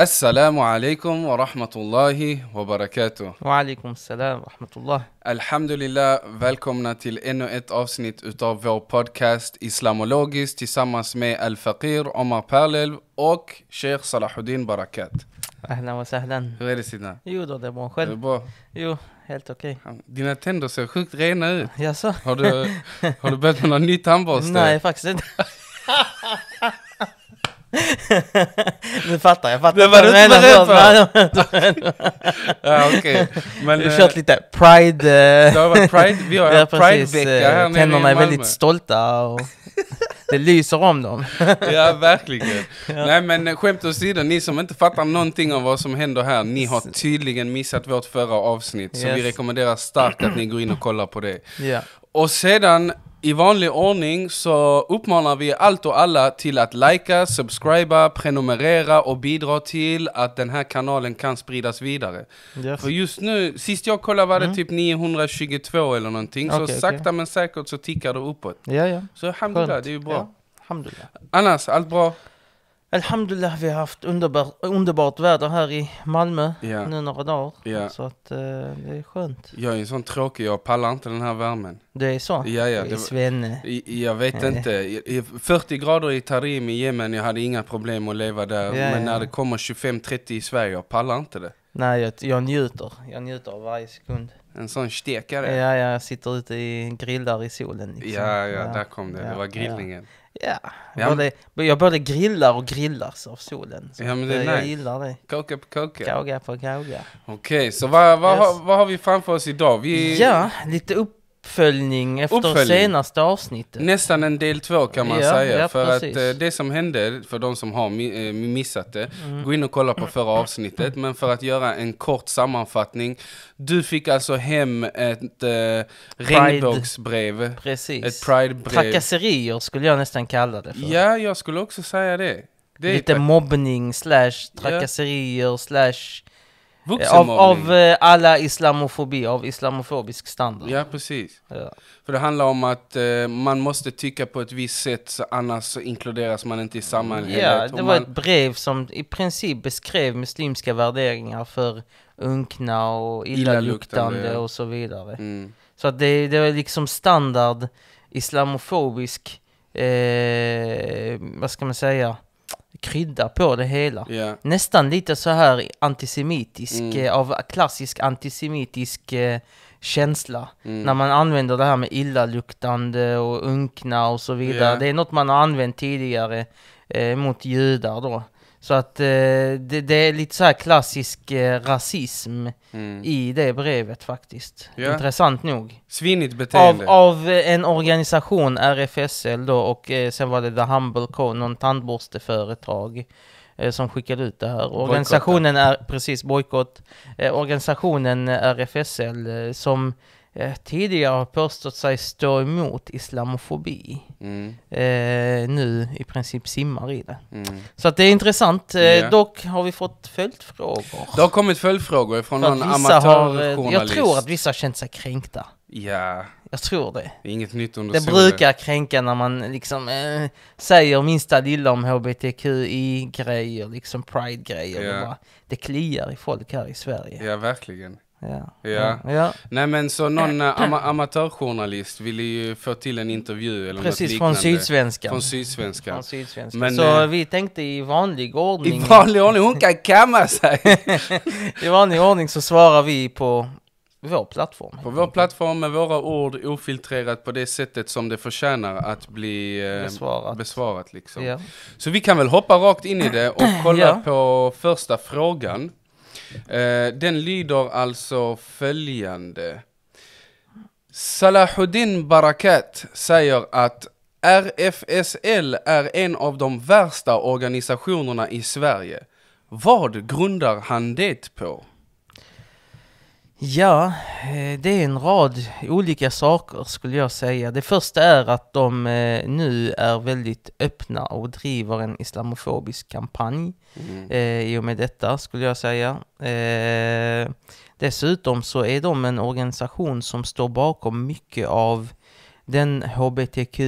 السلام عليكم ورحمة الله وبركاته وعليكم السلام ورحمة الله Alhamdulillah, välkomna till ännu ett avsnitt utav vår podcast Islamologiskt tillsammans med Al-Fakir, Omar Perlev och Sheikh Salahuddin Barakat. Ahlan wa Hur är det Sidna? Jo då, det är bra. Själv? Är bra? Jo, helt okej. Okay. Dina tänder ser sjukt rena ut. Jaså? Har du, har du börjat med någon ny tandborste? Nej, faktiskt inte. nu fattar jag, fattar. Det var du inte beredd på! ja, Okay. Men, vi har eh, kört lite pride... Eh, det har varit pride, vi har ja, pride-vecka eh, här nere är väldigt stolta och det lyser om dem. ja, verkligen. Ja. Nej, men skämt åsido, ni som inte fattar någonting av vad som händer här, ni har tydligen missat vårt förra avsnitt. Yes. Så vi rekommenderar starkt att ni går in och kollar på det. Yeah. Och sedan i vanlig ordning så uppmanar vi allt och alla till att likea, subscriba, prenumerera och bidra till att den här kanalen kan spridas vidare. Yes. För just nu, sist jag kollade var det mm. typ 922 eller någonting, okay, så okay. sakta men säkert så tickar det uppåt. Ja, ja. Så alhamdulillah, det är ju bra. Ja. Annars, allt bra? Alhamdulillah, vi har haft underbar, underbart väder här i Malmö ja. nu några dagar. Ja. Så att eh, det är skönt. Jag är en sån tråkig, jag pallar inte den här värmen. Det är så? Ja, ja. Det är Svenne. Jag vet ja, inte. 40 grader i Tarim i Yemen, jag hade inga problem att leva där. Men när det kommer 25-30 i Sverige, jag pallar inte det. Nej, jag, jag njuter. Jag njuter av varje sekund. En sån stekare? Ja, jag sitter ute i grillar i solen. Liksom. Ja, ja, där kom det. Ja, det var grillningen. Ja, ja. Både, jag både grillar och grillas av solen. ja, men det är jag nice. gillar det. Koka på koka. Kaga på kaga. Okej, okay, så vad, vad, yes. har, vad har vi framför oss idag? Vi... Ja, lite upp uppföljning efter uppföljning. senaste avsnittet. Nästan en del två kan man ja, säga. Ja, för precis. att eh, det som hände, för de som har eh, mi missat det, mm. gå in och kolla på förra avsnittet. Men för att göra en kort sammanfattning. Du fick alltså hem ett eh, regnbågsbrev. Precis. Ett pridebrev. Trakasserier skulle jag nästan kalla det för. Ja, jag skulle också säga det. det Lite mobbning slash trakasserier slash av, av eh, alla islamofobi, av islamofobisk standard. Ja, precis. Ja. För det handlar om att eh, man måste tycka på ett visst sätt, så annars så inkluderas man inte i samhället. Ja, det var man... ett brev som i princip beskrev muslimska värderingar för unkna och illaluktande, och så vidare. Mm. Så att det, det är liksom standard islamofobisk, eh, vad ska man säga? krydda på det hela. Yeah. Nästan lite så här antisemitisk, mm. Eh, av klassisk antisemitisk eh, känsla. Mm. När man använder det här med illaluktande och unkna och så vidare. Yeah. Det är något man har använt tidigare eh, mot judar då. Så att eh, det, det, är lite så här klassisk eh, rasism mm. i det brevet faktiskt. Ja. Intressant nog. Svinigt beteende. Av, av eh, en organisation, RFSL då, och eh, sen var det The Humble Co, någon tandborsteföretag eh, som skickade ut det här. Organisationen är, precis, bojkott. Eh, organisationen eh, RFSL som Eh, tidigare har påstått sig stå emot islamofobi mm. Eh, nu i princip simmar i det. Mm. Så att det är intressant. yeah. Dock har vi fått följdfrågor. Det har kommit följdfrågor från någon amatörjournalist. Eh, jag tror att vissa har känt sig kränkta. Ja. Yeah. Jag tror det. det är inget nytt under Det brukar kränka när man liksom eh, säger minsta lilla om hbtqi-grejer, liksom pride-grejer. Yeah. Det, det kliar i folk här i Sverige. Ja, verkligen. Ja. Ja. ja. Nej men så någon äh, äh, ama amatörjournalist ville ju få till en intervju eller Precis, något liknande. från Sydsvenskan. Från Sydsvenskan. Från Sydsvenskan. Men, så eh, vi tänkte i vanlig ordning... I vanlig ordning, hon kan kamma sig! I vanlig ordning så svarar vi på vår plattform. På vår plattform med våra ord ofiltrerat på det sättet som det förtjänar att bli eh, besvarat. besvarat liksom. ja. Så vi kan väl hoppa rakt in i det och kolla ja. på första frågan. Eh, den lyder alltså följande. Salahuddin Barakat säger att RFSL är en av de värsta organisationerna i Sverige. Vad grundar han det på? Ja, eh, det är en rad olika saker skulle jag säga. Det första är att de eh, nu är väldigt öppna och driver en islamofobisk kampanj mm. Eh, i och med detta skulle jag säga. Dessutom så är de en organisation som står bakom mycket av den hbtq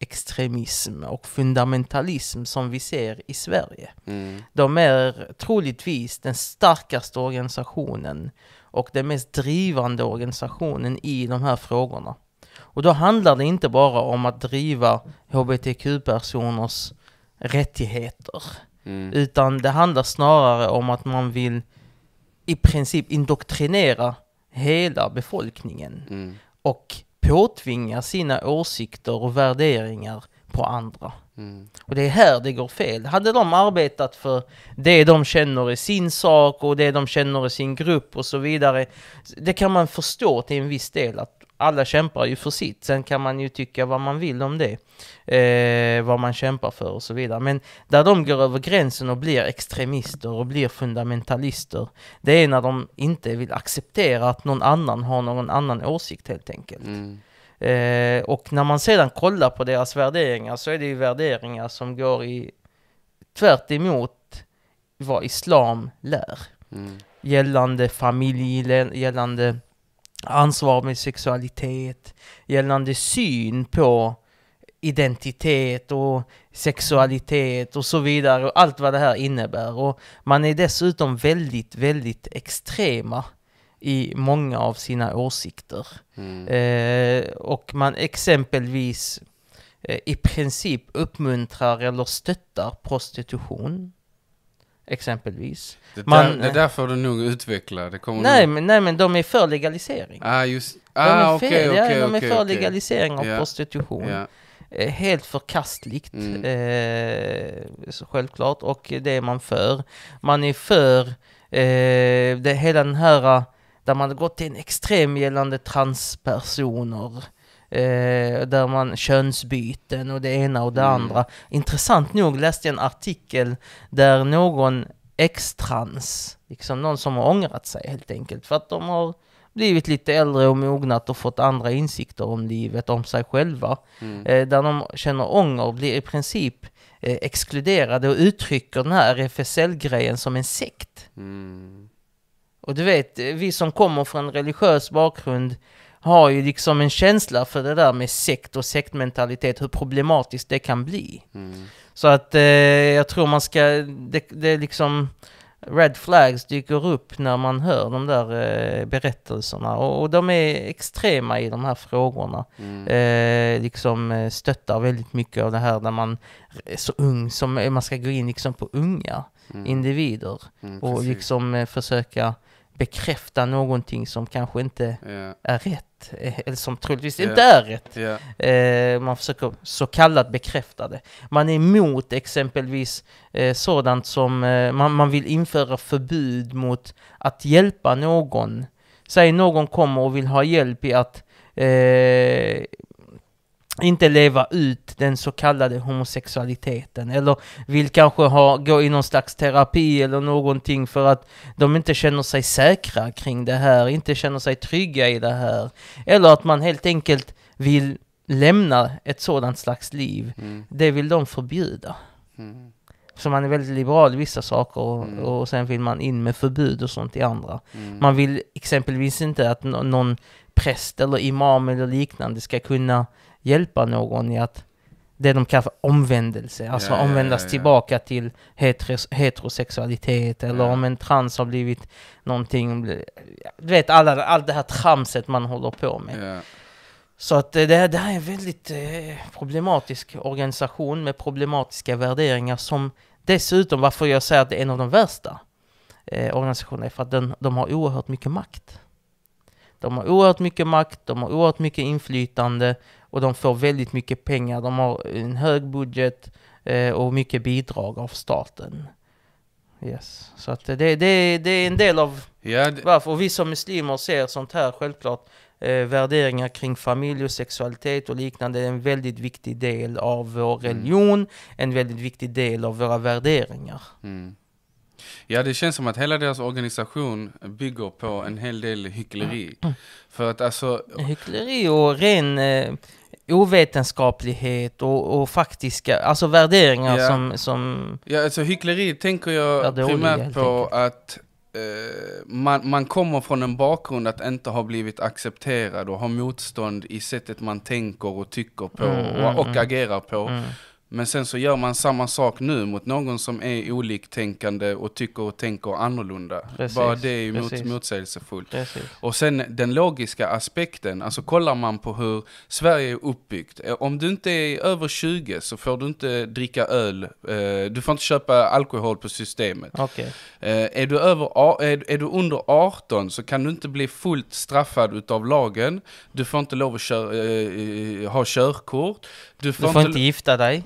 extremism och fundamentalism som vi ser i Sverige. Mm. De är troligtvis den starkaste organisationen och den mest drivande organisationen i de här frågorna. Och då handlar det inte bara om att driva hbtq-personers rättigheter. Mm. Utan det handlar snarare om att man vill i princip indoktrinera hela befolkningen. Mm. Och påtvinga sina åsikter och värderingar på andra. Mm. Och det är här det går fel. Hade de arbetat för det de känner i sin sak och det de känner i sin grupp och så vidare. Det kan man förstå till en viss del att alla kämpar ju för sitt. Sen kan man ju tycka vad man vill om det. Eh, vad man kämpar för och så vidare. Men där de går över gränsen och blir extremister och blir fundamentalister. Det är när de inte vill acceptera att någon annan har någon annan åsikt helt enkelt. Mm. Eh, och när man sedan kollar på deras värderingar så är det ju värderingar som går i tvärt emot vad islam lär. Mm. Gällande familj, gällande ansvar med sexualitet, gällande syn på identitet och sexualitet och så vidare och allt vad det här innebär. Och man är dessutom väldigt, väldigt extrema i många av sina åsikter. Mm. Eh, och man exempelvis eh, i princip uppmuntrar eller stöttar prostitution. Exempelvis. Det där, man, det eh, där får du nog utveckla. Det nej, nog... men, nej, men de är för legalisering. Ah, just, ah, de är, okay, fel, okay, ja, de är okay, för okay. legalisering av yeah. prostitution. Yeah helt förkastligt, mm. eh, så självklart, och det är man för. Man är för eh, det, hela den här där man hade gått till en extrem gällande transpersoner. Eh, där man könsbyten och det ena och det mm. andra. Intressant nog läste jag en artikel där någon extrans, liksom någon som har ångrat sig helt enkelt, för att de har blivit lite äldre och mognat och fått andra insikter om livet, om sig själva. Mm. Eh, där de känner ånger och blir i princip eh, exkluderade och uttrycker den här RFSL-grejen som en sekt. Mm. Och du vet, vi som kommer från en religiös bakgrund har ju liksom en känsla för det där med sekt och sektmentalitet, hur problematiskt det kan bli. Mm. Så att eh, jag tror man ska, det, det är liksom, red flags dyker upp när man hör de där eh, berättelserna. Och, och, de är extrema i de här frågorna. Mm. Eh, liksom eh, stöttar väldigt mycket av det här när man är så ung, som eh, man ska gå in liksom på unga mm. individer. Mm, och liksom eh, försöka bekräfta någonting som kanske inte yeah. är rätt, eh, eller som troligtvis yeah. inte är rätt. Yeah. Eh, man försöker så kallat bekräfta det. Man är emot exempelvis eh, sådant som, eh, man, man vill införa förbud mot att hjälpa någon. Säg någon kommer och vill ha hjälp i att eh, inte leva ut den så kallade homosexualiteten eller vill kanske ha, gå i någon slags terapi eller någonting för att de inte känner sig säkra kring det här, inte känner sig trygga i det här. Eller att man helt enkelt vill lämna ett sådant slags liv. Mm. Det vill de förbjuda. Mm. Så man är väldigt liberal i vissa saker och, mm. och sen vill man in med förbud och sånt i andra. Mm. Man vill exempelvis inte att någon präst eller imam eller liknande ska kunna hjälpa någon i att det de kallar för omvändelse, alltså ja, omvändas ja, ja, tillbaka till heteros heterosexualitet eller om en trans har blivit någonting, du vet alla, allt det här tramset man håller på med. Så att det, det här är en väldigt eh, problematisk organisation med problematiska värderingar som dessutom, varför jag säger att det är en av de värsta eh, organisationerna, är för att den, de har oerhört mycket makt. De har oerhört mycket makt, de har oerhört mycket inflytande och de får väldigt mycket pengar. De har en hög budget eh, och mycket bidrag av staten. Yes. Så att det, det, det är en del av ja, det... varför. Och vi som muslimer ser sånt här självklart. Eh, värderingar kring familj och sexualitet och liknande är en väldigt viktig del av vår mm. religion. Mm. En väldigt viktig del av våra värderingar. Mm. Ja, det känns som att hela deras organisation bygger på en hel del hyckleri. Mm. För att alltså... Hyckleri och ren... Eh, ovetenskaplighet och, och faktiska, alltså värderingar ja. som, som... Ja, alltså hyckleri tänker jag primärt på att eh, man, man kommer från en bakgrund att inte ha blivit accepterad och ha motstånd i sättet man tänker och tycker på mm, och, och mm, mm. agerar på. Mm. Men sen så gör man samma sak nu mot någon som är oliktänkande och tycker och tänker annorlunda. Precis, Bara det är ju mot, motsägelsefullt. Och sen den logiska aspekten, alltså kollar man på hur Sverige är uppbyggt. Eh, om du inte är över 20 så får du inte dricka öl, eh, du får inte köpa alkohol på systemet. Okay. Eh, är, du över, är du under 18 så kan du inte bli fullt straffad utav lagen. Du får inte lov att köra, ha körkort. Du får, du får inte, inte gifta dig.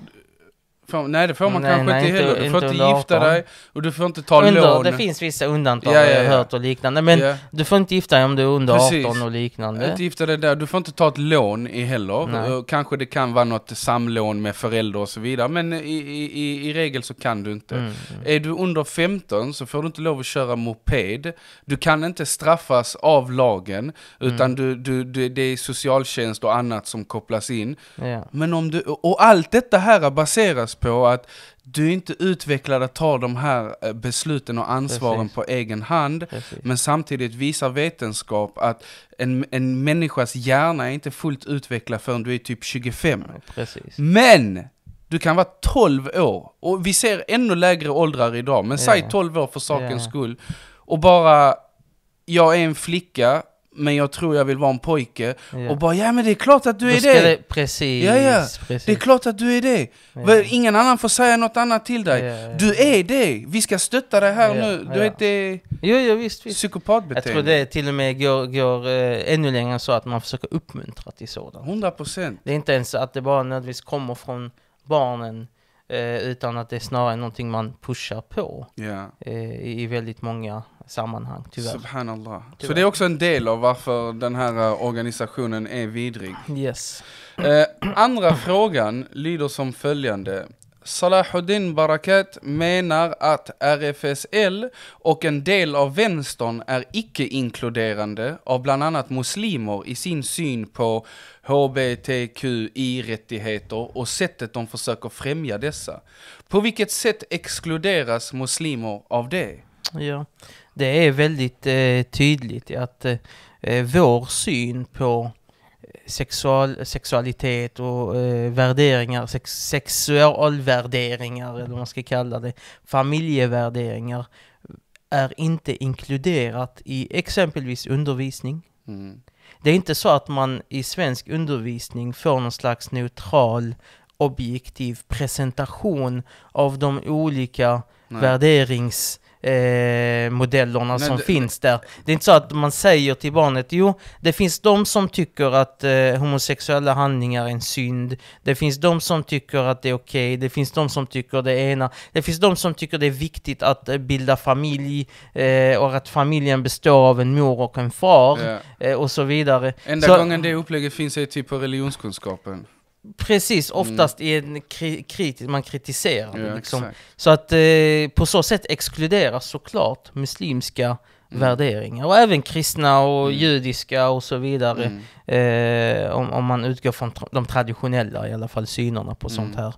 Får, nej det får man nej, kanske nej, inte heller. Du får inte, gifta 18. dig och du får inte ta under, lån. Det finns vissa undantag ja, ja, ja. jag har hört och liknande. Men ja. du får inte gifta dig om du är under Precis. 18 och liknande. Inte gifta dig där. Du får inte ta ett lån i heller. Nej. Kanske det kan vara något samlån med föräldrar och så vidare. Men i, i, i, i regel så kan du inte. Mm. mm. Är du under 15 så får du inte lov att köra moped. Du kan inte straffas av lagen. Utan mm. du, du, du, det är socialtjänst och annat som kopplas in. Men om du, och allt detta här baseras på att du är inte utvecklad att ta de här eh, besluten och ansvaren Precis. på egen hand. Precis. Men samtidigt visar vetenskap att en, en människas hjärna är inte fullt utvecklad förrän du är typ 25. Precis. Men! Du kan vara 12 år. Och vi ser ännu lägre åldrar idag. Men ja. säg 12 år för sakens ja. skull. Och bara, jag är en flicka men jag tror jag vill vara en pojke. Ja. Och bara, ja men det är klart att du Då är det. det. Precis, ja, ja. Precis. Det är klart att du är det. Ja. Ingen annan får säga något annat till dig. Ja, du är det! Vi ska stötta dig här nu. Du vet det jo, jo, visst, visst. psykopatbeteende. Jag tror det till och med går, går äh, ännu längre än så att man försöker uppmuntra till sådant. 100%. Det är inte ens att det bara nödvändigtvis kommer från barnen Eh, utan att det är snarare någonting man pushar på yeah. i, i väldigt många sammanhang, tyvärr. Subhanallah. Tyvärr. Så det är också en del av varför den här eh, organisationen är vidrig. Yes. Eh, andra frågan lyder som följande. Salahuddin Barakat menar att RFSL och en del av vänstern är icke-inkluderande av bland annat muslimer i sin syn på hbtqi-rättigheter och sättet de försöker främja dessa. På vilket sätt exkluderas muslimer av det? Ja, det är väldigt eh, tydligt att eh, eh vår syn på sexual, sexualitet och eh, värderingar, sex, sexualvärderingar eller vad man ska kalla det, familjevärderingar är inte inkluderat i exempelvis undervisning. Mm. Det är inte så att man i svensk undervisning får någon slags neutral objektiv presentation av de olika Nej. värderings eh, modellerna Nej, som det, finns där. Det är inte så att man säger till barnet, jo, det finns de som tycker att eh, homosexuella handlingar är en synd. Det finns de som tycker att det är okej. Okay. Det finns de som tycker det ena. Det finns de som tycker det är viktigt att eh, bilda familj eh, och att familjen består av en mor och en far ja. Eh, och så vidare. Enda så, gången det upplägget finns är typ på religionskunskapen. Precis, mm. oftast mm. i en kri kritisk, man kritiserar. Ja, liksom. Så att eh, på så sätt exkluderas såklart muslimska Mm. värderingar. Och även kristna och mm. judiska och så vidare. Mm. Eh, om, om, man utgår från tra de traditionella i alla fall synerna på sånt mm. här.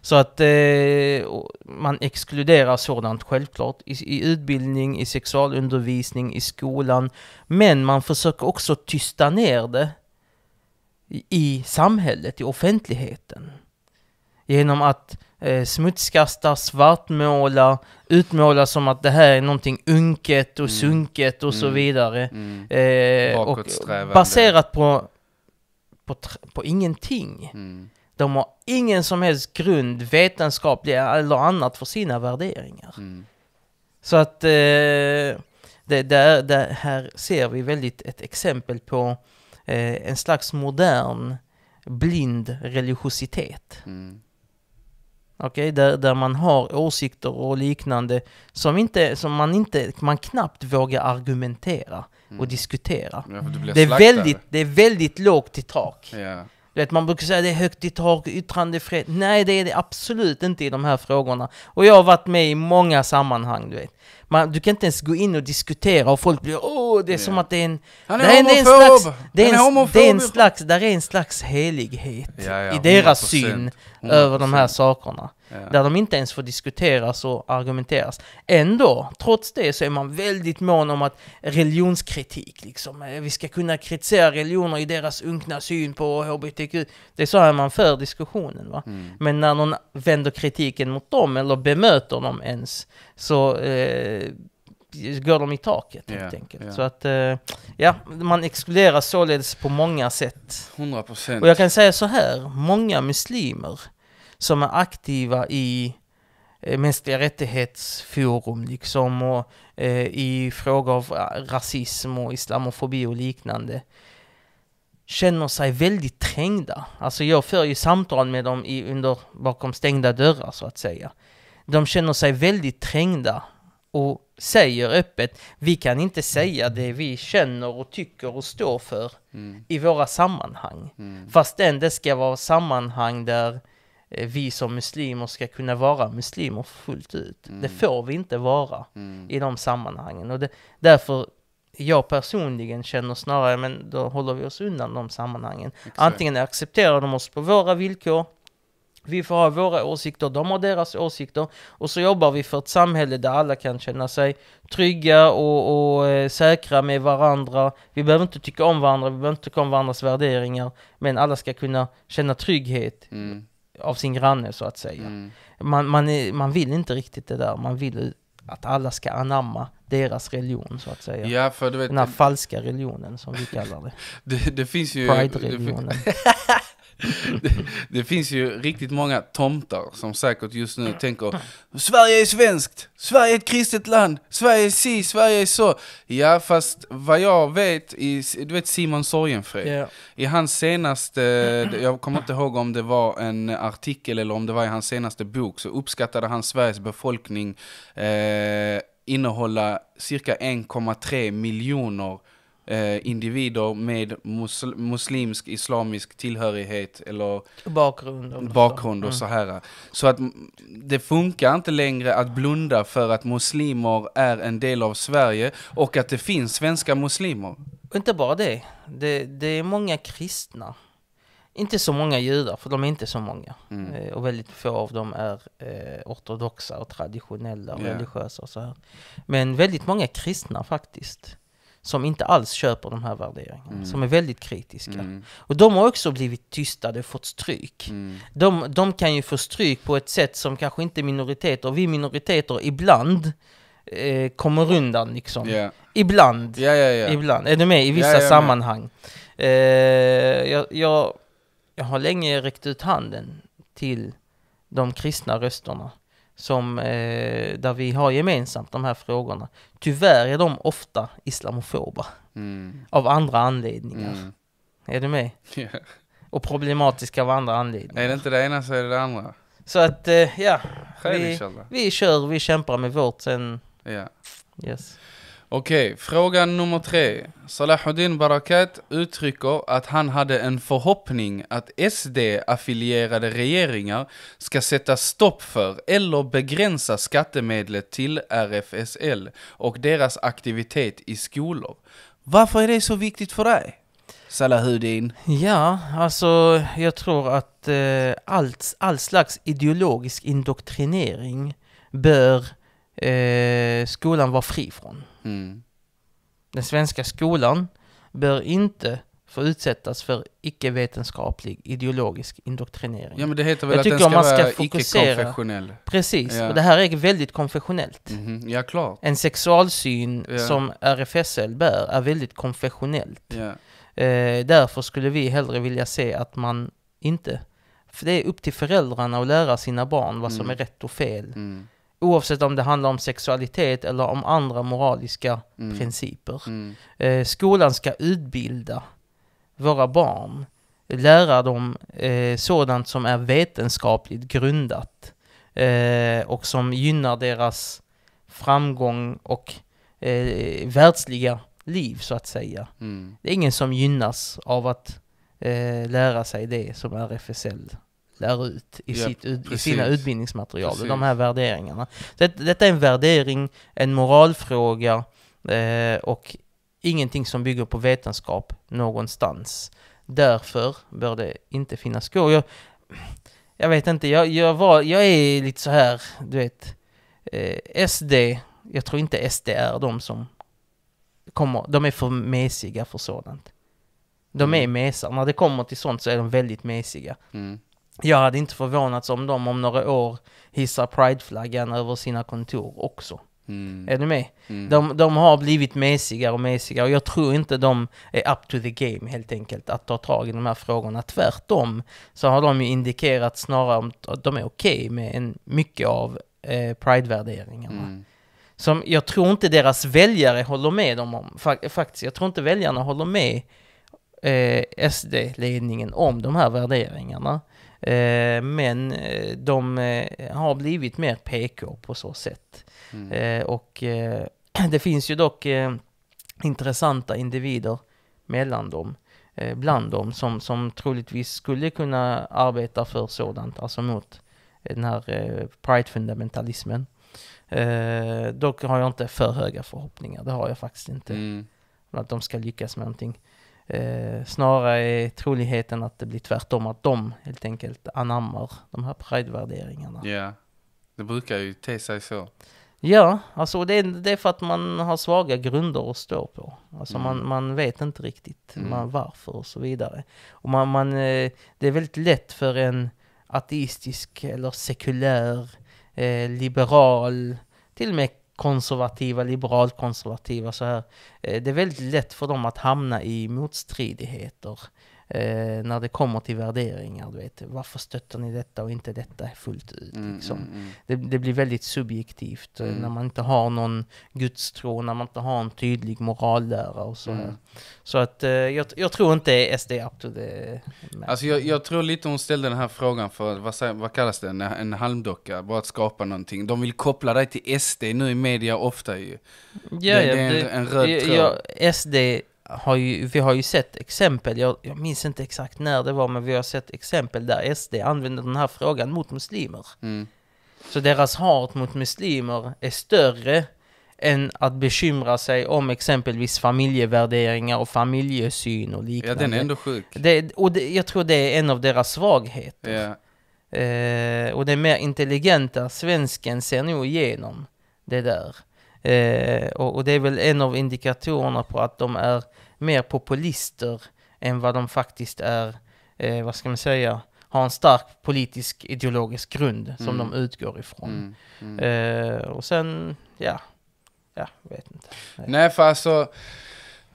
Så att eh, man exkluderar sådant självklart i, i, utbildning, i sexualundervisning, i skolan. Men man försöker också tysta ner det i samhället, i offentligheten. Genom att eh, smutskasta, svartmåla, utmåla som att det här är någonting unket och mm. sunket och mm. så vidare. Mm. Eh, och baserat på, på, på ingenting. Mm. De har ingen som helst grund, vetenskaplig eller annat för sina värderingar. Mm. Så att eh, det, där, där, här ser vi väldigt ett exempel på eh, en slags modern blind religiositet. Mm. Okej, okay? där, där man har åsikter och liknande som, inte, som man, inte, man knappt vågar argumentera mm. och diskutera. Ja, det, är väldigt, det är väldigt lågt i tak. Yeah. Du vet, man brukar säga det är högt i tak, yttrandefrihet. Nej, det är det absolut inte i de här frågorna. Och jag har varit med i många sammanhang, du vet man, du kan inte ens gå in och diskutera och folk blir åh, det är yeah. som att det är en... Han är, homofob! En slags, det är, en, det är en slags, där är en slags helighet ja, ja, i deras 100%, 100%. syn över de här sakerna. Ja. Där de inte ens får diskuteras och argumenteras. Ändå, trots det så är man väldigt mån om att religionskritik, liksom. Eh, vi ska kunna kritisera religioner i deras unkna syn på hbtq. Det är så här man för diskussionen va. Mm. Men när någon vänder kritiken mot dem eller bemöter dem ens, så eh, går de i taket yeah, helt enkelt. Yeah. Så att, eh, ja, man exkluderas således på många sätt. 100%. Och jag kan säga så här, många muslimer som är aktiva i eh, mänskliga rättighetsforum liksom och eh, i fråga av rasism och islamofobi och liknande känner sig väldigt trängda. Alltså jag för ju samtal med dem i, under, bakom stängda dörrar så att säga de känner sig väldigt trängda och säger öppet, vi kan inte säga det vi känner och tycker och står för mm. i våra sammanhang. Mm. Fastän det ska vara sammanhang där eh, vi som muslimer ska kunna vara muslimer fullt ut. Mm. Det får vi inte vara mm. i de sammanhangen. Och det, därför jag personligen känner snarare, men då håller vi oss undan de sammanhangen. Exakt. Antingen accepterar de oss på våra villkor, vi får ha våra åsikter, de har deras åsikter och så jobbar vi för ett samhälle där alla kan känna sig trygga och, och eh, säkra med varandra. Vi behöver inte tycka om varandra, vi behöver inte tycka om varandras värderingar, men alla ska kunna känna trygghet. Mm av sin granne så att säga. Mm. Man, man, är, man vill inte riktigt det där, man vill att alla ska anamma deras religion så att säga. Ja, för du vet, Den här det... falska religionen som vi kallar det. det, det finns ju... Pride-religionen. det, finns ju riktigt många tomtar som säkert just nu tänker Sverige är svenskt, Sverige är ett kristet land, Sverige är si, Sverige är så. Ja, fast vad jag vet, i, du vet Simon Sorgenfred, yeah. i hans senaste, jag kommer inte ihåg om det var en artikel eller om det var i hans senaste bok, så uppskattade han Sveriges befolkning eh, innehålla cirka 1,3 miljoner eh, individer med musl muslimsk, islamisk tillhörighet eller bakgrund, och bakgrund och så, mm. så här. Så att det funkar inte längre att blunda för att muslimer är en del av Sverige och att det finns svenska muslimer. Inte bara det. Det, det är många kristna. Inte så många judar, för de är inte så många. Mm. Eh, och väldigt få av dem är eh, ortodoxa och traditionella och yeah. religiösa och så här. Men väldigt många kristna faktiskt som inte alls köper de här värderingarna, mm. som är väldigt kritiska. Mm. Och de har också blivit tystade och fått stryk. Mm. De, de, kan ju få stryk på ett sätt som kanske inte minoriteter, vi minoriteter ibland eh, kommer undan liksom. Yeah. Ibland. Yeah, yeah, ibland. Är du med? I vissa sammanhang. Eh, jag, jag, jag har länge räckt ut handen till de kristna rösterna som, eh, där vi har gemensamt de här frågorna. Tyvärr är de ofta islamofoba. Mm. Av andra anledningar. Mm. Är du med? Yeah. Och problematiska av andra anledningar. Är det inte det ena så är det det andra. Så att, eh, ja. Vi, vi kör, vi kämpar med vårt sen. Yeah. Yes. Okej, fråga nummer tre. Salahuddin Barakat uttrycker att han hade en förhoppning att SD-affilierade regeringar ska sätta stopp för eller begränsa skattemedlet till RFSL och deras aktivitet i skolor. Varför är det så viktigt för dig? Salahuddin? Ja, alltså jag tror att eh, all, all slags ideologisk indoktrinering bör eh, skolan vara fri från. Mm. Den svenska skolan bör inte få utsättas för icke-vetenskaplig ideologisk indoktrinering. Ja, men det heter väl Jag att den ska, man ska vara icke-konfessionell? Precis, ja. och det här är väldigt konfessionellt. Mm -hmm. Ja, klart. En sexualsyn ja. som RFSL bär är väldigt konfessionellt. Ja. Eh, därför skulle vi hellre vilja se att man inte... För det är upp till föräldrarna att lära sina barn vad som mm. är rätt och fel. Mm. Oavsett om det handlar om sexualitet eller om andra moraliska mm. principer. Mm. Eh, skolan ska utbilda våra barn, lära dem eh, sådant som är vetenskapligt grundat eh, och som gynnar deras framgång och eh, världsliga liv så att säga. Mm. Det är ingen som gynnas av att eh, lära sig det som RFSL lär ut i, ja, sitt, i sina utbildningsmaterial, precis. de här värderingarna. Det, detta är en värdering, en moralfråga eh, och ingenting som bygger på vetenskap någonstans. Därför bör det inte finnas kvar. Jag, jag vet inte, jag, jag, var, jag är lite så här, du vet, eh, SD, jag tror inte SD är de som kommer, de är för mesiga för sådant. De är mm. mesar, när det kommer till sånt så är de väldigt mesiga. Mm. Jag hade inte förvånats om de om några år hissar prideflaggan över sina kontor också. Mm. Är du med? Mm. De, de, har blivit mesigare och mesigare och jag tror inte de är up to the game helt enkelt att ta tag i de här frågorna. Tvärtom så har de ju indikerat snarare att de är okej okay med en, mycket av eh, pride Mm. Som jag tror inte deras väljare håller med dem om. Fakt, faktiskt, jag tror inte väljarna håller med eh, SD-ledningen om de här värderingarna. Eh, men eh, de eh, har blivit mer PK på så sätt. Mm. och det finns ju dock intressanta individer mellan dem, bland dem, som, som troligtvis skulle kunna arbeta för sådant, alltså mot den här pride-fundamentalismen. dock har jag inte för höga förhoppningar, det har jag faktiskt inte. Mm. Att de ska lyckas med någonting. Eh, snarare är troligheten att det blir tvärtom, att de helt enkelt anammar de här pride-värderingarna. Ja, yeah. det brukar ju te sig så. Ja, alltså det är, det är för att man har svaga grunder att stå på. Alltså mm. man, man vet inte riktigt mm. man, varför och så vidare. Och man, man, eh, det är väldigt lätt för en ateistisk eller sekulär, eh, liberal, till och med konservativa, liberalkonservativa så här. Eh, det är väldigt lätt för dem att hamna i motstridigheter. Eh, när det kommer till värderingar, du vet, varför stöttar ni detta och inte detta fullt ut? Mm, liksom. mm, mm. Det, det, blir väldigt subjektivt eh, när mm. man inte har någon gudstro, när man inte har en tydlig morallära och så. Mm. Så att eh, jag, jag, tror inte SD är up to the... Alltså jag, jag, tror lite hon ställde den här frågan för, vad, vad kallas det, en, en halmdocka? Bara att skapa någonting. De vill koppla dig till SD nu i media ofta ju. Ja, det, ja, det är en, det, en röd tråd. Ja, SD har ju, vi har ju sett exempel, jag, jag, minns inte exakt när det var, men vi har sett exempel där SD använder den här frågan mot muslimer. Mm. Så deras hat mot muslimer är större än att bekymra sig om exempelvis familjevärderingar och familjesyn och liknande. Ja, den är ändå sjuk. Det, och det, jag tror det är en av deras svagheter. Yeah. Eh, och den mer intelligenta svensken ser nog igenom det där. Eh, och, och, det är väl en av indikatorerna på att de är mer populister än vad de faktiskt är, eh, vad ska man säga, har en stark politisk ideologisk grund som mm. de utgår ifrån. Mm. Mm. Eh, och sen, ja, jag vet inte. Nej, för alltså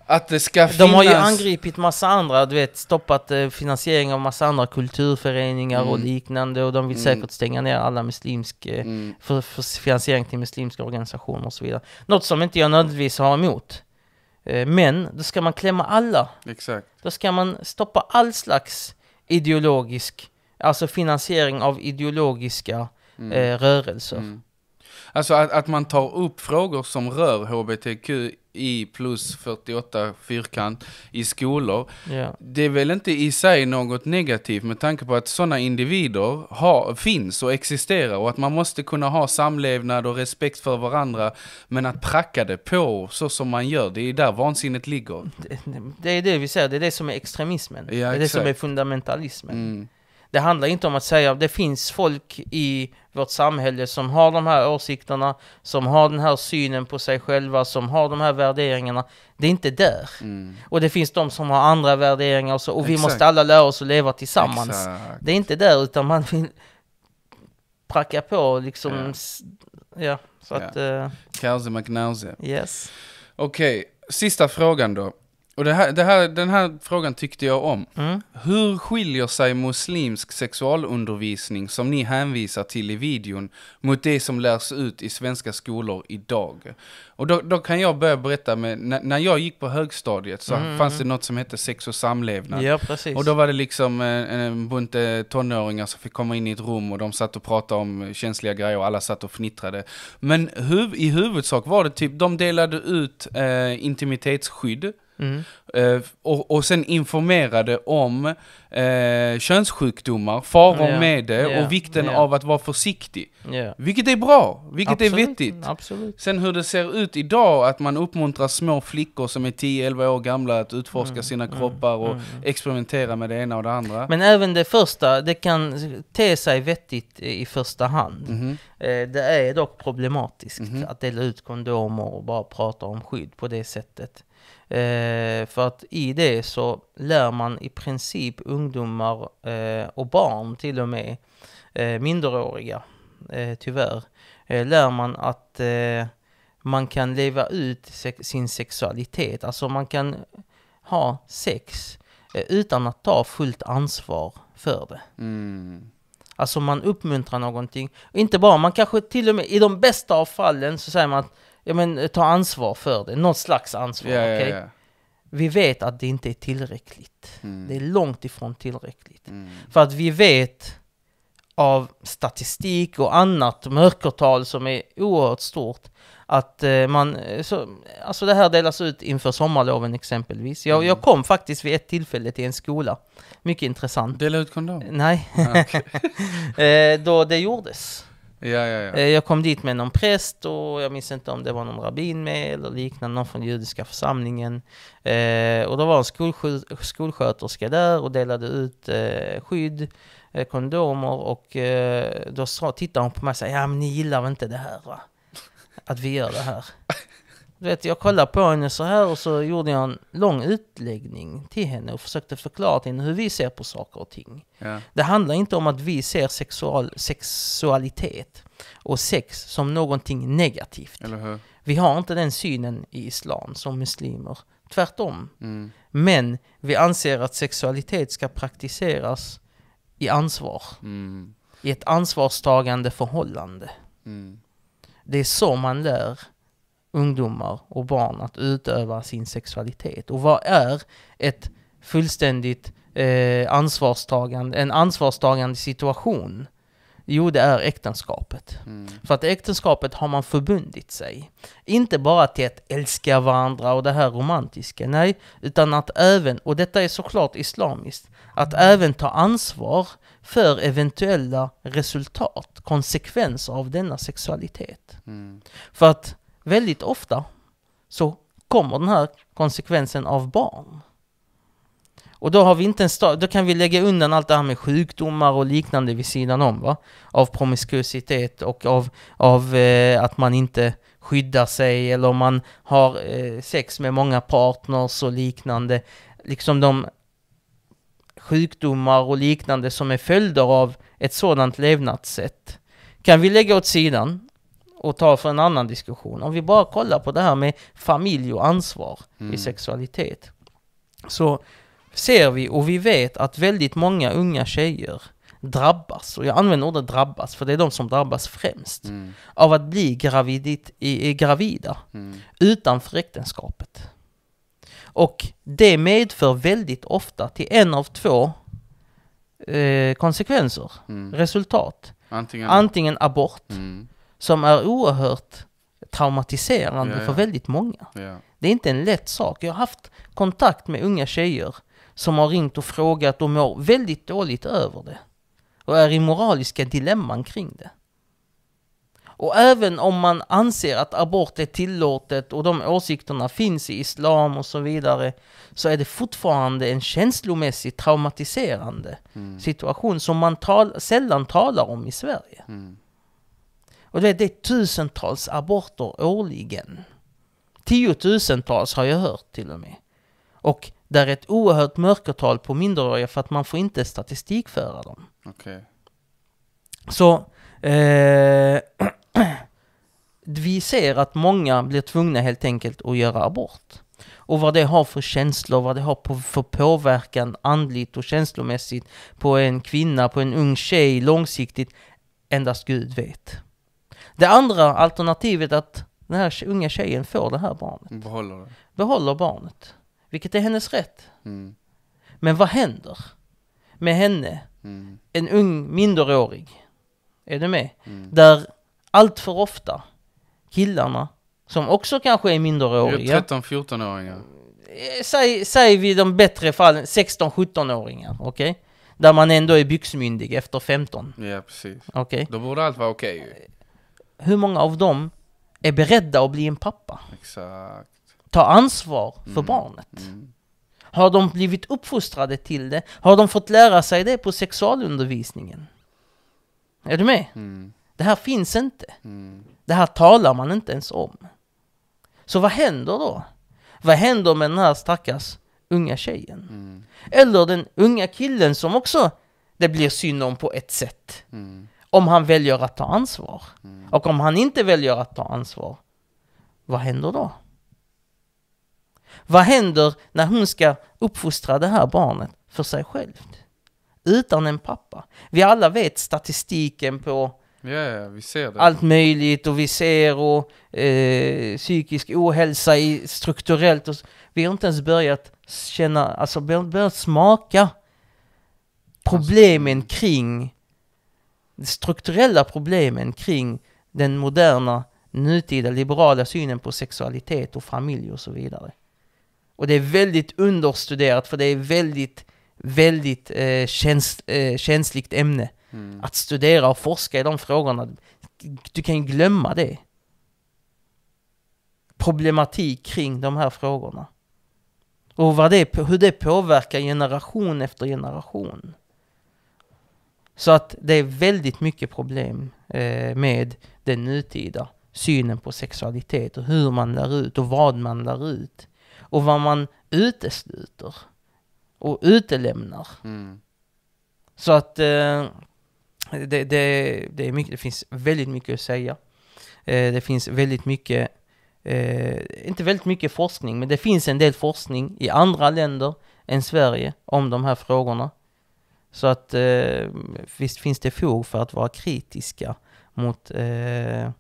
att det ska finnas... De har ju angripit massa andra, du vet, stoppat eh, finansiering av massa andra kulturföreningar mm. och liknande och de vill mm. säkert stänga ner alla muslimsk, eh, mm. för, för, finansiering till muslimska organisationer och så vidare. Något som inte jag nödvändigtvis har emot. Eh, men då ska man klämma alla. Exakt. Då ska man stoppa all slags ideologisk, alltså finansiering av ideologiska mm. rörelser. Mm. Alltså att, att, man tar upp frågor som rör hbtq i plus 48 fyrkant i skolor. Yeah. Det är väl inte i sig något negativt med tanke på att sådana individer har, finns och existerar och att man måste kunna ha samlevnad och respekt för varandra. Men att pracka det på så som man gör, det är där vansinnet ligger. Det, det är det vi säger, det är det som är extremismen. Ja, det är det som är fundamentalismen. Mm. Det handlar inte om att säga att det finns folk i vårt samhälle som har de här åsikterna, som har den här synen på sig själva, som har de här värderingarna. Det är inte där. Mm. Och det finns de som har andra värderingar och, så, och vi måste alla lära oss att leva tillsammans. Exakt. Det är inte där, utan man vill pracka på liksom. Ja, ja så ja. att... Uh... Eh, Kauze Yes. Okej, okay. sista frågan då. Och det här, det här, den här frågan tyckte jag om. Mm. Hur skiljer sig muslimsk sexualundervisning som ni hänvisar till i videon mot det som lärs ut i svenska skolor idag? Och då, då kan jag börja berätta med, när, när jag gick på högstadiet så mm. fanns det något som hette sex och samlevnad. Ja, precis. Och då var det liksom eh, en, en bunt tonåringar som fick komma in i ett rum och de satt och pratade om känsliga grejer och alla satt och fnittrade. Men huv, i huvudsak var det typ, de delade ut eh, intimitetsskydd Mm. Eh, och, och sen informerade om eh, könssjukdomar, faror yeah. med det yeah. och vikten yeah. av att vara försiktig. Vilket är bra, vilket Absolut. är vettigt. Sen hur det ser ut idag, att man uppmuntrar små flickor som är 10-11 år gamla att utforska mm. sina mm. kroppar och mm. experimentera med det ena och det andra. Men även det första, det kan te sig vettigt i första hand. Mm. det är dock problematiskt mhm. att dela ut kondomer och bara prata om skydd på det sättet. Eh, för att i det så lär man i princip ungdomar eh, och barn till och med, eh, minderåriga eh, tyvärr, eh, lär man att eh, man kan leva ut sex sin sexualitet. Alltså man kan ha sex eh, utan att ta fullt ansvar för det. Mm. Alltså man uppmuntrar någonting. Inte bara, man kanske till och med i de bästa av fallen så säger man att ja, men, eh, ta ansvar för det, något slags ansvar. Ja, okay? ja, vi vet att det inte är tillräckligt. Mm. Det är långt ifrån tillräckligt. Mm. För att vi vet av statistik och annat mörkertal som är oerhört stort att eh, man, eh, så, alltså det här delas ut inför sommarloven exempelvis. Jag, mm. jag kom faktiskt vid ett tillfälle till en skola, mycket intressant. Dela ut kondom? Nej, ah, okay. då det gjordes. Ja, ja, ja. Eh, jag kom dit med någon präst och jag minns inte om det var någon rabbin med eller liknande, någon från judiska församlingen. Eh, och då var en skolsköterska där och delade ut eh, skydd, kondomer och då tittade hon på mig och sa ja men ni gillar väl inte det här va? Att vi gör det här. vet, jag kollade på henne så här och så gjorde jag en lång utläggning till henne och försökte förklara till henne hur vi ser på saker och ting. Ja. Det handlar inte om att vi ser sexual, sexualitet och sex som någonting negativt. Vi har inte den synen i islam som muslimer. Tvärtom. Mm. Men vi anser att sexualitet ska praktiseras i ansvar. Mm. I ett ansvarstagande förhållande. Mm. Det är så man lär ungdomar och barn att utöva sin sexualitet. Och vad är ett fullständigt eh, ansvarstagande, en ansvarstagande situation? Jo, det är äktenskapet. Mm. För att äktenskapet har man förbundit sig. Inte bara till att älska varandra och det här romantiska, nej. Utan att även, och detta är såklart islamiskt, att mm. även ta ansvar för eventuella resultat, konsekvenser av denna sexualitet. Mm. För att väldigt ofta så kommer den här konsekvensen av barn. Och då har vi inte en då kan vi lägga undan allt det här med sjukdomar och liknande vid sidan om va? Av promiskuositet och av, av eh, att man inte skyddar sig eller om man har eh, sex med många partners och liknande. Liksom de sjukdomar och liknande som är följder av ett sådant levnadssätt kan vi lägga åt sidan och ta för en annan diskussion. Om vi bara kollar på det här med familj och ansvar mm. i sexualitet. Så ser vi och vi vet att väldigt många unga tjejer drabbas, och jag använder ordet drabbas för det är de som drabbas främst, mm. av att bli gravidit, i, i gravida mm. utanför äktenskapet. Och det medför väldigt ofta till en av två eh, konsekvenser, mm. resultat. Antingen, Antingen abort, mm som är oerhört traumatiserande ja, ja. för väldigt många. Ja. Det är inte en lätt sak. Jag har haft kontakt med unga tjejer som har ringt och frågat och mår väldigt dåligt över det. Och är i moraliska dilemman kring det. Och även om man anser att abort är tillåtet och de åsikterna finns i islam och så vidare, så är det fortfarande en känslomässigt traumatiserande mm. situation som man tal sällan talar om i Sverige. Mm. Och det är tusentals aborter årligen. Tiotusentals har jag hört till och med. Och det är ett oerhört mörkertal på minderåriga för att man får inte statistikföra dem. Okay. Så eh, vi ser att många blir tvungna helt enkelt att göra abort. Och vad det har för känslor, vad det har på, för påverkan andligt och känslomässigt på en kvinna, på en ung tjej långsiktigt, endast Gud vet. Det andra alternativet att den här unga tjejen får det här barnet. Behåller det. Behåller barnet. Vilket är hennes rätt. Mm. Men vad händer med henne? Mm. En ung minderårig. Är du med? Mm. Där allt för ofta killarna, som också kanske är minderåriga. 13-14-åringar. Eh, säg, säg vid de bättre fallen 16-17-åringar. Okej? Okay? Där man ändå är byxmyndig efter 15. Ja, precis. Okay? Då borde allt vara okej okay hur många av dem är beredda att bli en pappa? Exakt. Ta ansvar för mm. barnet. Mm. Har de blivit uppfostrade till det? Har de fått lära sig det på sexualundervisningen? Är du med? Mm. Det här finns inte. Mm. Det här talar man inte ens om. Så vad händer då? Vad händer med den här stackars unga tjejen? Mm. Eller den unga killen som också det blir synd om på ett sätt. Mm. Om han väljer att ta ansvar. Mm. Och om han inte väljer att ta ansvar, vad händer då? Vad händer när hon ska uppfostra det här barnet för sig själv? Utan en pappa. Vi alla vet statistiken på yeah, allt möjligt och vi ser och, eh, psykisk ohälsa i, strukturellt. Och, vi har inte ens börjat känna, alltså börjat smaka problemen alltså, mm. kring strukturella problemen kring den moderna, nutida liberala synen på sexualitet och familj och så vidare. Och det är väldigt understuderat för det är väldigt, väldigt eh, käns eh, känsligt ämne. Mm. Att studera och forska i de frågorna, du kan ju glömma det. Problematik kring de här frågorna. Och vad det, hur det påverkar generation efter generation. Så att det är väldigt mycket problem eh, med den nutida synen på sexualitet och hur man lär ut och vad man lär ut. Och vad man utesluter och utelämnar. Mm. Så att eh, det, det, det, är mycket, det finns väldigt mycket att säga. Eh, det finns väldigt mycket, eh, inte väldigt mycket forskning, men det finns en del forskning i andra länder än Sverige om de här frågorna. Så att eh, visst finns det fog för att vara kritiska mot eh,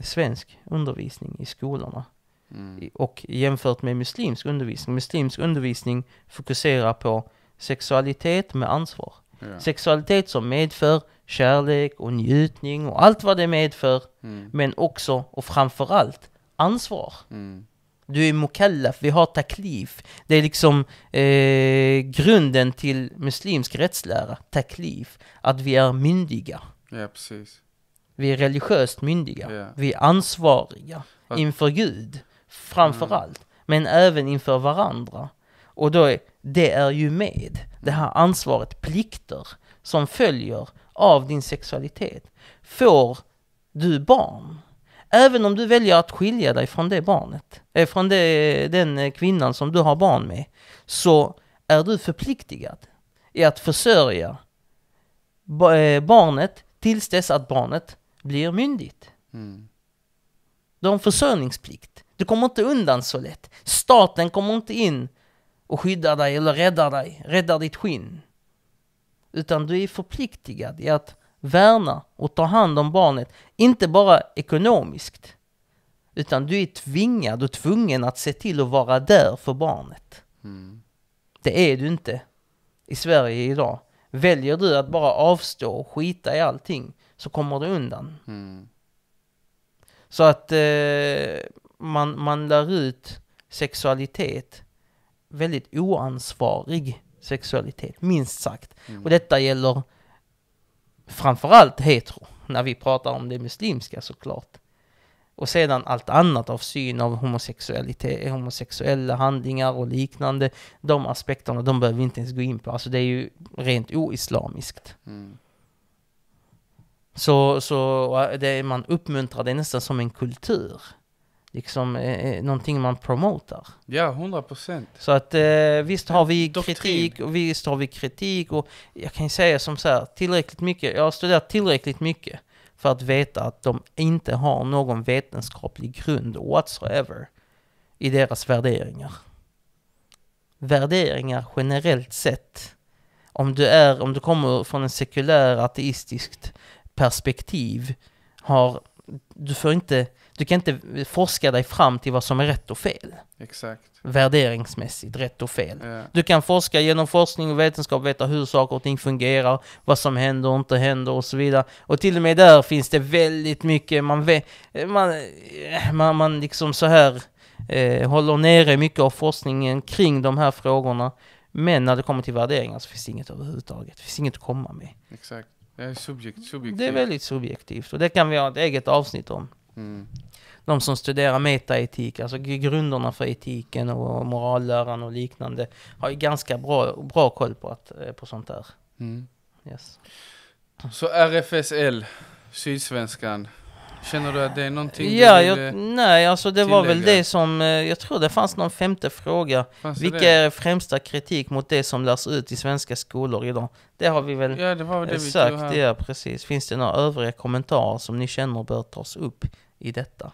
svensk undervisning i skolorna. Mm. Och jämfört med muslimsk undervisning. Muslimsk undervisning fokuserar på sexualitet med ansvar. Ja. Sexualitet som medför kärlek och njutning och allt vad det medför. Mm. Men också och framförallt ansvar. Mm. Du är mukallaf, vi har taklif. Det är liksom eh, grunden till muslimsk rättslära, taklif. Att vi är myndiga. Ja, precis. Vi är religiöst myndiga. Ja. Vi är ansvariga att... inför Gud, framför mm. allt. Men även inför varandra. Och då, är, det är ju med det här ansvaret, plikter som följer av din sexualitet. Får du barn Även om du väljer att skilja dig från det barnet, eh, från det, den eh, kvinnan som du har barn med, så är du förpliktigad i att försörja eh, barnet tills dess att barnet blir myndigt. Mm. Du har en försörjningsplikt. Du kommer inte undan så lätt. Staten kommer inte in och skyddar dig eller räddar dig, räddar ditt skinn. Utan du är förpliktigad i att värna och ta hand om barnet, inte bara ekonomiskt, utan du är tvingad och tvungen att se till att vara där för barnet. Mm. Det är du inte i Sverige idag. Väljer du att bara avstå och skita i allting så kommer du undan. Mm. Så att eh, man, man lär ut sexualitet, väldigt oansvarig sexualitet, minst sagt. Mm. Och detta gäller framförallt hetero, när vi pratar om det muslimska såklart. Och sedan allt annat av syn av homosexualitet, homosexuella handlingar och liknande. De aspekterna, de behöver vi inte ens gå in på. Alltså det är ju rent oislamiskt. Mm. Så, så det, man uppmuntrar det nästan som en kultur liksom eh, eh, någonting man promotar. Ja, 100 procent. Så att eh, visst har vi Doktrin. kritik och visst har vi kritik och jag kan ju säga som så här, tillräckligt mycket, jag har studerat tillräckligt mycket för att veta att de inte har någon vetenskaplig grund whatsoever i deras värderingar. Värderingar generellt sett, om du, är, om du kommer från en sekulär ateistiskt perspektiv, har, du får inte du kan inte forska dig fram till vad som är rätt och fel. Exakt. Värderingsmässigt, rätt och fel. Yeah. Du kan forska genom forskning och vetenskap, veta hur saker och ting fungerar, vad som händer och inte händer och så vidare. Och till och med där finns det väldigt mycket, man vet, man, man, man liksom så här eh, håller nere mycket av forskningen kring de här frågorna. Men när det kommer till värderingar så finns det inget överhuvudtaget. Det finns inget att komma med. Exakt. Det är subjekt, subjektivt. Det är väldigt subjektivt och det kan vi ha ett eget avsnitt om. De som studerar metaetik, alltså grunderna för etiken och moralläran och liknande, har ju ganska bra, bra koll på, att, eh, på sånt där. Mm. Yes. Så RFSL, Sydsvenskan, Känner du att det är någonting ja, du vill jag, eh, Nej, alltså det tillägga. var väl det som... Eh, jag tror det fanns någon femte fråga. Vilka det? är främsta kritik mot det som lärs ut i svenska skolor idag? Det har vi väl ja, det var väl det sökt. Vi ja, precis. Finns det några övriga kommentarer som ni känner bör tas upp i detta?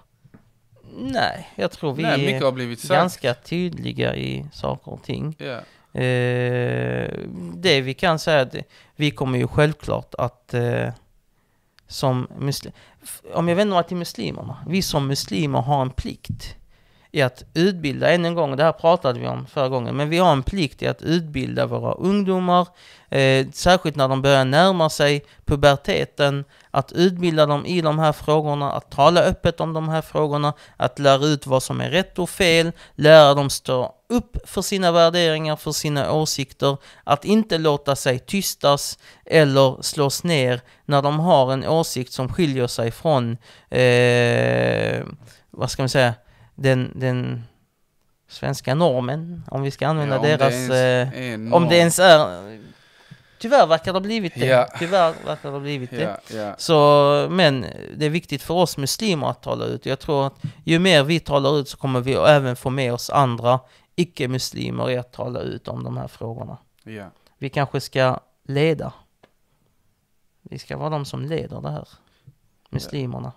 Nej, jag tror vi Nej, är ganska tydliga i saker och ting. Yeah. Eh, det vi kan säga är att vi kommer ju självklart att eh, som muslimer, om jag vänder mig till muslimerna, vi som muslimer har en plikt i att utbilda, än en gång, det här pratade vi om förra gången, men vi har en plikt i att utbilda våra ungdomar, eh, särskilt när de börjar närma sig puberteten, att utbilda dem i de här frågorna, att tala öppet om de här frågorna, att lära ut vad som är rätt och fel, lära dem stå upp för sina värderingar, för sina åsikter, att inte låta sig tystas eller slås ner när de har en åsikt som skiljer sig från, eh, vad ska man säga, den, den svenska normen, om vi ska använda ja, om deras... Det ens, eh, om det ens är... Tyvärr verkar det ha blivit det. Ja. Tyvärr verkar det ha blivit det. Ja, så, men det är viktigt för oss muslimer att tala ut. Jag tror att ju mer vi talar ut så kommer vi även få med oss andra icke-muslimer i att tala ut om de här frågorna. Vi kanske ska leda. Vi ska vara de som leder det här. Muslimerna.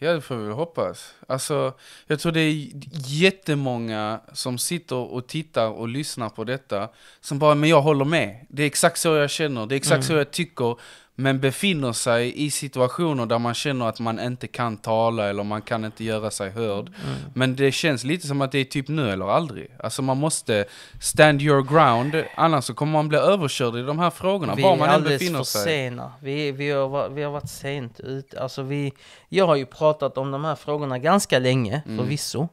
Ja, det får vi väl hoppas. Alltså, jag tror det är jättemånga som sitter och tittar och lyssnar på detta som bara, men jag håller med. Det är exakt så jag känner, det är exakt mm. så jag tycker men befinner sig i situationer där man känner att man inte kan tala eller man kan inte göra sig hörd. Mm. Men det känns lite som att det är typ nu eller aldrig. Alltså man måste stand your ground, annars så kommer man bli överkörd i de här frågorna, vi var man än befinner sig. är alldeles för sena. Vi, vi, har, vi har varit sent ute. Alltså vi, jag har ju pratat om de här frågorna ganska länge, mm. förvisso.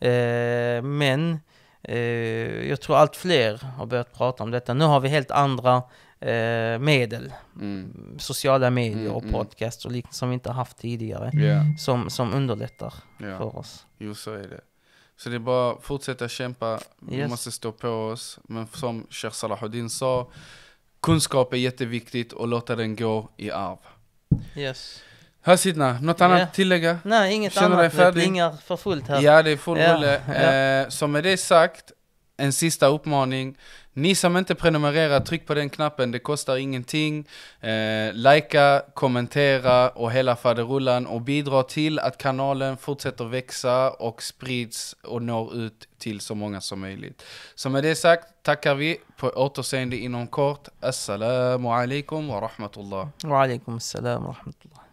Eh, men eh, jag tror allt fler har börjat prata om detta. Nu har vi helt andra eh, medel. Mm. Sociala medier mm, och mm. podcast och liknande som vi inte haft tidigare. Yeah. Som, som underlättar yeah. för oss. Jo, så är det. Så det är bara att fortsätta kämpa, yes. vi måste stå på oss. Men som Sheikh Salahuddin sa, kunskap är jätteviktigt och låta den gå i arv. Yes. Här Sidna, något annat yeah. tillägga? Nej, inget Känner annat. Det plingar för fullt här. Ja, det är full rulle. Yeah. Eh, som med det sagt, en sista uppmaning. Ni som inte prenumererar, tryck på den knappen, det kostar ingenting. Eh, Lajka, kommentera och hela faderullan och bidra till att kanalen fortsätter växa och sprids och når ut till så många som möjligt. Så med det sagt tackar vi på återseende inom kort. Assalamu alaikum wa rahmatullah. Wa alaikum assalam wa rahmatullah.